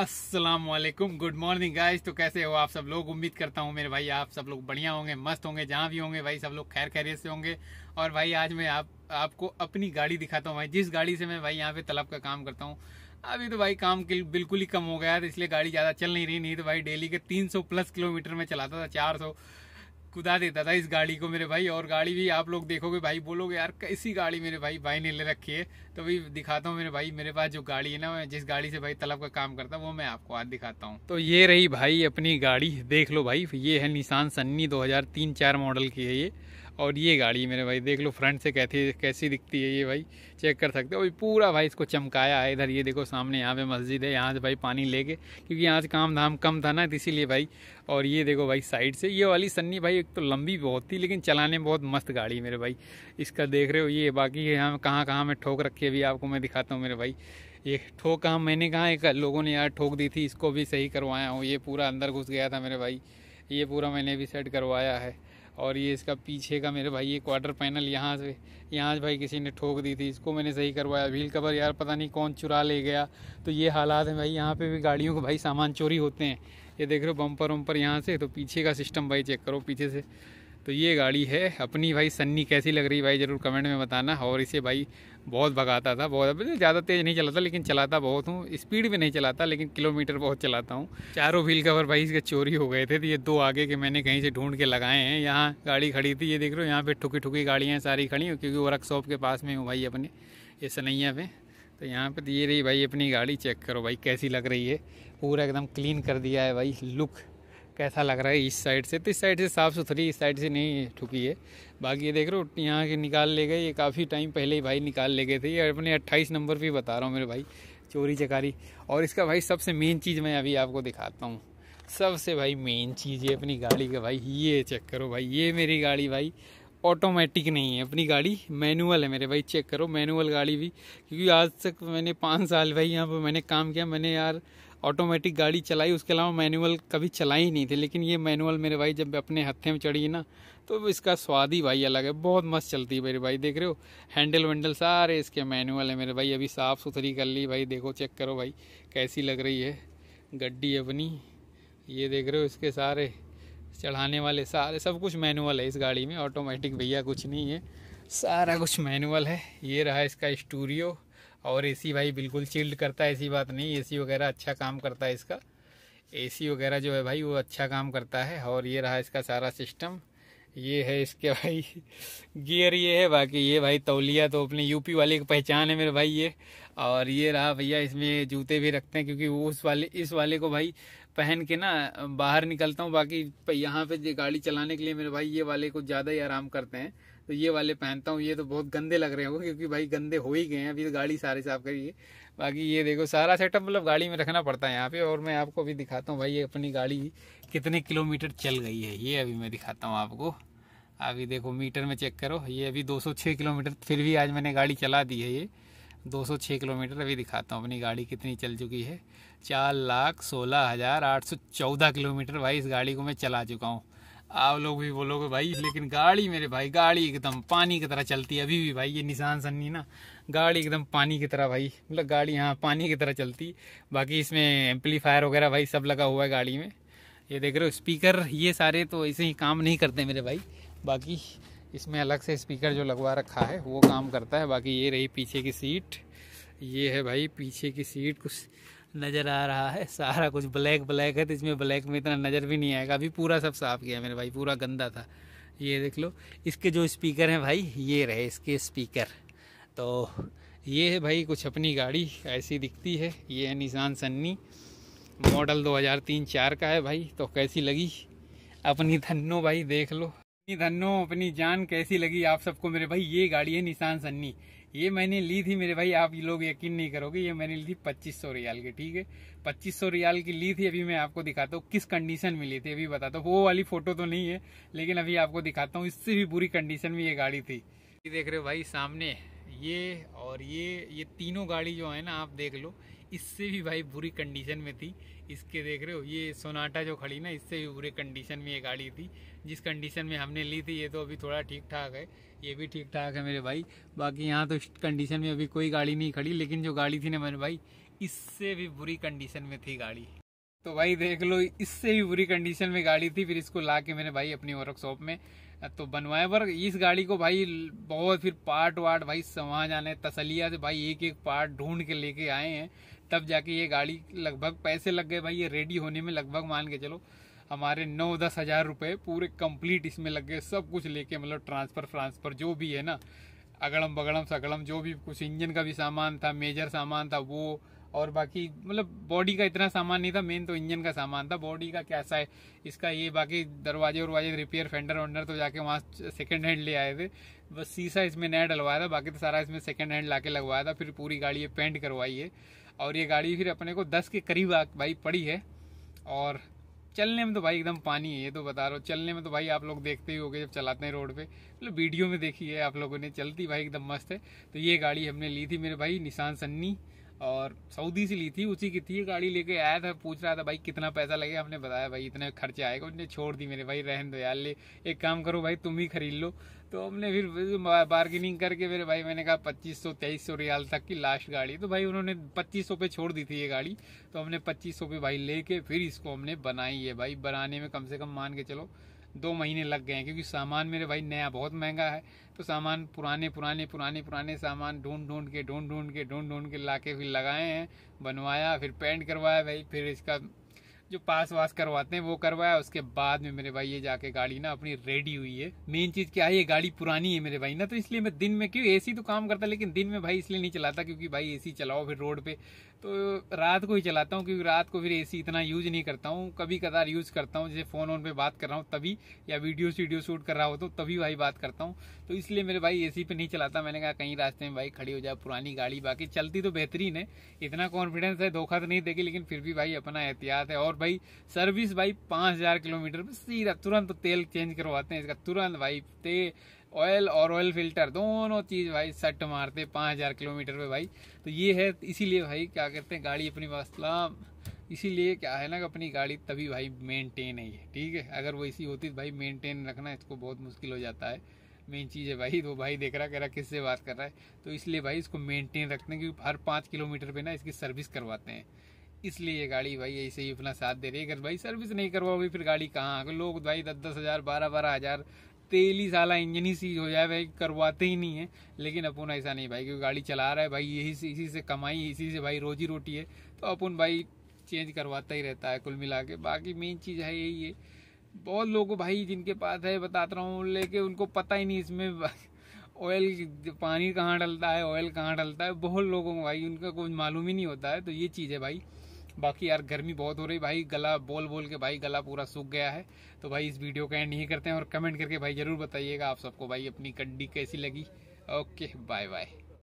Aslam good morning guys तो कैसे हो आप सब लोग उम्मीद करता हूँ मेरे भाई आप सब लोग बढ़िया होंगे मस्त होंगे जहाँ भी होंगे भाई सब लोग खैर खैरियत से होंगे और भाई आज मैं आप आपको अपनी गाड़ी दिखाता हूँ भाई जिस गाड़ी से मैं भाई यहाँ पे तलब का काम करता हूँ अभी तो भाई काम बिल्कुल ही कम हो गया था इसलिए गाड़ी ज़्यादा चल नहीं रही नहीं तो भाई डेली के तीन प्लस किलोमीटर में चलाता था चार कुदा देता था इस गाड़ी को मेरे भाई और गाड़ी भी आप लोग देखोगे भाई बोलोगे यार कैसी गाड़ी मेरे भाई भाई ने ले रखी है तो भाई दिखाता हूँ मेरे भाई मेरे पास जो गाड़ी है ना मैं जिस गाड़ी से भाई तलब का काम करता हूँ वो मैं आपको आज दिखाता हूँ तो ये रही भाई अपनी गाड़ी देख लो भाई ये है निशान सन्नी दो हजार मॉडल की है ये और ये गाड़ी मेरे भाई देख लो फ्रंट से कैसी कैसी दिखती है ये भाई चेक कर सकते हो पूरा भाई इसको चमकाया है इधर ये देखो सामने यहाँ पे मस्जिद है यहाँ से भाई पानी लेके क्योंकि यहाँ से काम धाम कम था ना इसीलिए भाई और ये देखो भाई साइड से ये वाली सन्नी भाई एक तो लंबी बहुत थी लेकिन चलाने में बहुत मस्त गाड़ी मेरे भाई इसका देख रहे हो ये बाकी यहाँ कहाँ कहाँ मैं ठोक रखी अभी आपको मैं दिखाता हूँ मेरे भाई ये ठोक कहाँ मैंने कहा एक लोगों ने यार ठोक दी थी इसको भी सही करवाया हूँ ये पूरा अंदर घुस गया था मेरे भाई ये पूरा मैंने भी सेट करवाया है और ये इसका पीछे का मेरे भाई ये क्वार्टर पैनल यहाँ से यहाँ से भाई किसी ने ठोक दी थी इसको मैंने सही करवाया व्हील कवर यार पता नहीं कौन चुरा ले गया तो ये हालात हैं भाई यहाँ पे भी गाड़ियों को भाई सामान चोरी होते हैं ये देख रहे हो बम्पर वम्पर यहाँ से तो पीछे का सिस्टम भाई चेक करो पीछे से तो ये गाड़ी है अपनी भाई सन्नी कैसी लग रही भाई ज़रूर कमेंट में बताना और इसे भाई बहुत भगाता था बहुत तो ज़्यादा तेज़ नहीं चलाता लेकिन चलाता बहुत हूँ स्पीड भी नहीं चलाता लेकिन किलोमीटर बहुत चलाता हूँ चारों व्हील कवर भाई इसके चोरी हो गए थे तो ये दो आगे के मैंने कहीं से ढूंढ के लगाए हैं यहाँ गाड़ी खड़ी थी ये देख रहे हो यहाँ पर ठुकी ठुकी गाड़ियाँ सारी खड़ी हूँ क्योंकि वर्कशॉप के पास में हूँ भाई अपने ये सनैया तो पे तो यहाँ पर ये रही भाई अपनी गाड़ी चेक करो भाई कैसी लग रही है पूरा एकदम क्लीन कर दिया है भाई लुक कैसा लग रहा है इस साइड से तो इस साइड से साफ़ सुथरी इस साइड से नहीं ठुकी है बाकी ये देख रहे हो यहाँ के निकाल ले गए ये काफ़ी टाइम पहले ही भाई निकाल ले गए थे ये अपने अट्ठाईस नंबर पर बता रहा हूँ मेरे भाई चोरी चकारी और इसका भाई सबसे मेन चीज़ मैं अभी आपको दिखाता हूँ सबसे भाई मेन चीज़ ये अपनी गाड़ी का भाई ये चेक करो भाई ये मेरी गाड़ी भाई ऑटोमेटिक नहीं है अपनी गाड़ी मैनुअल है मेरे भाई चेक करो मैनुअल गाड़ी भी क्योंकि आज तक मैंने पाँच साल भाई यहाँ पर मैंने काम किया मैंने यार ऑटोमेटिक गाड़ी चलाई उसके अलावा मैनुअल कभी चलाई ही नहीं थी लेकिन ये मैनुअल मेरे भाई जब अपने हत्थे में चढ़ी ना तो इसका स्वाद ही भाई अलग है बहुत मस्त चलती है मेरे भाई देख रहे हो हैंडल वैंडल सारे इसके मैनुअल है मेरे भाई अभी साफ़ सुथरी कर ली भाई देखो चेक करो भाई कैसी लग रही है गड्डी अपनी ये देख रहे हो इसके सारे चढ़ाने वाले सारे सब कुछ मैनुअल है इस गाड़ी में ऑटोमेटिक भैया कुछ नहीं है सारा कुछ मैनुअल है ये रहा इसका स्टूडियो और एसी भाई बिल्कुल चिल्ड करता है ऐसी बात नहीं एसी वगैरह अच्छा काम करता है इसका एसी वगैरह जो है भाई वो अच्छा काम करता है और ये रहा इसका सारा सिस्टम ये है इसके भाई गियर ये है बाकी ये भाई तौलिया तो अपने यूपी वाले की पहचान है मेरे भाई ये और ये रहा भैया इसमें जूते भी रखते हैं क्योंकि उस वाले इस वाले को भाई पहन के ना बाहर निकलता हूँ बाकी यहाँ पे गाड़ी चलाने के लिए मेरे भाई ये वाले को ज़्यादा ही आराम करते हैं तो ये वाले पहनता हूँ ये तो बहुत गंदे लग रहे होंगे क्योंकि भाई गंदे हो ही गए हैं अभी तो गाड़ी सारे साफ करिए बाकी ये देखो सारा सेटअप मतलब गाड़ी में रखना पड़ता है यहाँ पे और मैं आपको अभी दिखाता हूँ भाई ये अपनी गाड़ी कितने किलोमीटर चल गई है ये अभी मैं दिखाता हूँ आपको अभी देखो मीटर में चेक करो ये अभी दो किलोमीटर फिर भी आज मैंने गाड़ी चला दी है ये 206 किलोमीटर अभी दिखाता हूँ अपनी गाड़ी कितनी चल चुकी है चार लाख सोलह हज़ार आठ सौ चौदह किलोमीटर भाई इस गाड़ी को मैं चला चुका हूँ आप लोग भी बोलोगे भाई लेकिन गाड़ी मेरे भाई गाड़ी एकदम पानी की तरह चलती है अभी भी भाई ये निशान सन्नी ना गाड़ी एकदम पानी की तरह भाई मतलब गाड़ी हाँ पानी की तरह चलती बाकी इसमें एम्पलीफायर वगैरह भाई सब लगा हुआ है गाड़ी में ये देख रहे हो स्पीकर ये सारे तो ऐसे ही काम नहीं करते मेरे भाई बाकी इसमें अलग से स्पीकर जो लगवा रखा है वो काम करता है बाकी ये रही पीछे की सीट ये है भाई पीछे की सीट कुछ नज़र आ रहा है सारा कुछ ब्लैक ब्लैक है तो इसमें ब्लैक में इतना नज़र भी नहीं आएगा अभी पूरा सब साफ़ किया मेरे भाई पूरा गंदा था ये देख लो इसके जो स्पीकर हैं भाई ये रहे इसके स्पीकर तो ये है भाई कुछ अपनी गाड़ी ऐसी दिखती है ये है निशान सन्नी मॉडल 2003-4 का है भाई तो कैसी लगी अपनी धन्नो भाई देख लो अपनी धन्नो अपनी जान कैसी लगी आप सबको मेरे भाई ये गाड़ी है निशान सन्नी ये मैंने ली थी मेरे भाई आप लोग यकीन नहीं करोगे ये मैंने ली थी पच्चीस सौ रियाल की ठीक है पच्चीस सौ रियाल की ली थी अभी मैं आपको दिखाता हूँ किस कंडीशन में ली थी अभी बताता हूँ वो वाली फोटो तो नहीं है लेकिन अभी आपको दिखाता हूँ इससे भी बुरी कंडीशन में ये गाड़ी थी देख रहे हो भाई सामने ये और ये ये तीनों गाड़ी जो है ना आप देख लो इससे भी भाई बुरी कंडीशन में थी इसके देख रहे हो ये सोनाटा जो खड़ी ना इससे भी बुरे कंडीशन में ये गाड़ी थी जिस कंडीशन में हमने ली थी ये तो अभी थोड़ा ठीक ठाक है ये भी ठीक ठाक है मेरे भाई बाकी यहाँ तो कंडीशन में अभी कोई गाड़ी नहीं खड़ी लेकिन जो गाड़ी थी ना मेरे भाई इससे भी बुरी कंडीशन में थी गाड़ी तो भाई देख लो इससे भी बुरी कंडीशन में गाड़ी थी फिर इसको ला के मैंने भाई अपनी वर्कशॉप में तो बनवाए पर इस गाड़ी को भाई बहुत फिर पार्ट वार्ट भाई समा जाने तसलिया से भाई एक एक पार्ट ढूंढ के लेके आए हैं तब जाके ये गाड़ी लगभग पैसे लग गए भाई ये रेडी होने में लगभग मान के चलो हमारे नौ दस हज़ार रुपये पूरे कंप्लीट इसमें लग गए सब कुछ लेके मतलब ट्रांसफ़र फ्रांसफ़र जो भी है ना अगड़म बगड़म सगड़म जो भी कुछ इंजन का भी सामान था मेजर सामान था वो और बाकी मतलब बॉडी का इतना सामान नहीं था मेन तो इंजन का सामान था बॉडी का कैसा है इसका ये बाकी दरवाजे वरवाजे रिपेयर फेंडर वेंडर तो जाके वहाँ सेकेंड हैंड ले आए थे बस सीसा इसमें नया डलवाया था बाकी तो सारा इसमें सेकेंड हैंड ला लगवाया था फिर पूरी गाड़ी ये पेंट करवाई है और ये गाड़ी फिर अपने को दस के करीब भाई पड़ी है और चलने में तो भाई एकदम पानी है ये तो बता रहा हूँ चलने में तो भाई आप लोग देखते ही हो जब चलाते हैं रोड पे मतलब वीडियो में देखी है आप लोगों ने चलती भाई एकदम मस्त है तो ये गाड़ी हमने ली थी मेरे भाई निशान सन्नी और सऊदी से ली थी उसी की थी गाड़ी लेके आया था पूछ रहा था भाई कितना पैसा लगेगा हमने बताया भाई इतने खर्चे आएगा उनने छोड़ दी मेरे भाई रहन दो यार ले एक काम करो भाई तुम ही खरीद लो तो हमने फिर बार्गेनिंग करके मेरे भाई मैंने कहा पच्चीस सौ तेईस सौ रियाल तक की लास्ट गाड़ी तो भाई उन्होंने पच्चीस सौ पे छोड़ दी थी ये गाड़ी तो हमने पच्चीस सौ पे भाई लेके फिर इसको हमने बनाई है भाई बनाने में कम से कम मान के चलो दो महीने लग गए हैं क्योंकि सामान मेरे भाई नया बहुत महंगा है तो सामान पुराने पुराने पुराने पुराने सामान ढूंढ ढूंढ के ढूंढ ढूंढ के ढूंढ ढूंढ के ला के फिर लगाए हैं बनवाया फिर पेंट करवाया भाई फिर इसका जो पास वास करवाते हैं वो करवाया उसके बाद में मेरे भाई ये जाके गाड़ी ना अपनी रेडी हुई है मेन चीज क्या है ये गाड़ी पुरानी है मेरे भाई ना तो इसलिए मैं दिन में क्यों एसी तो काम करता लेकिन दिन में भाई इसलिए नहीं चलाता क्योंकि भाई एसी चलाओ फिर रोड पे तो रात को ही चलाता हूँ क्योंकि रात को फिर एसी इतना यूज नहीं करता हूँ कभी कदार यूज करता हूँ जैसे फोन ऑन पे बात कर रहा हूँ तभी या वीडियो वीडियो शूट कर रहा हो तो तभी भाई बात करता हूँ तो इसलिए मेरे भाई एसी पे नहीं चलाता मैंने कहा कहीं रास्ते में भाई खड़ी हो जाए पुरानी गाड़ी बाकी चलती तो बेहतरीन है इतना कॉन्फिडेंस है धोखा तो नहीं देगी लेकिन फिर भी भाई अपना एहतियात है और भाई सर्विस भाई पाँच किलोमीटर पर सीधा तुरंत तेल चेंज करवाते हैं इसका तुरंत भाई तेल ऑयल और ऑयल फिल्टर दोनों चीज़ भाई सट मारते पाँच हज़ार किलोमीटर पे भाई तो ये है इसीलिए भाई क्या करते हैं गाड़ी अपनी वास्तला इसीलिए क्या है ना अपनी गाड़ी तभी भाई मेंटेन है ये ठीक है अगर वो इसी होती तो भाई मेंटेन रखना इसको बहुत मुश्किल हो जाता है मेन चीज़ है भाई वो तो भाई देख रहा कह रहा किससे बात कर रहा है तो इसलिए भाई इसको मेंटेन रखते हैं क्योंकि हर पाँच किलोमीटर पे ना इसकी सर्विस करवाते हैं इसलिए ये गाड़ी भाई ऐसे ही अपना साथ दे रही है अगर भाई सर्विस नहीं करवाओगे फिर गाड़ी कहाँ लोग भाई दस दस हज़ार बारह बारह हज़ार तेली साला इंजन ही सीज हो जाए भाई करवाते ही नहीं है लेकिन अपन ऐसा नहीं भाई क्योंकि गाड़ी चला रहा है भाई यही से इसी से कमाई इसी से भाई रोजी रोटी है तो अपन भाई चेंज करवाता ही रहता है कुल मिला के बाकी मेन चीज़ है यही है बहुत लोग भाई जिनके पास है बताता रहा हूँ लेके उनको पता ही नहीं इसमें ऑयल पानी कहाँ डलता है ऑयल कहाँ डलता है बहुत लोगों को भाई उनका कुछ मालूम ही नहीं होता है तो ये चीज़ है भाई बाकी यार गर्मी बहुत हो रही भाई गला बोल बोल के भाई गला पूरा सूख गया है तो भाई इस वीडियो का एंड यही करते हैं और कमेंट करके भाई ज़रूर बताइएगा आप सबको भाई अपनी कड्डी कैसी लगी ओके बाय बाय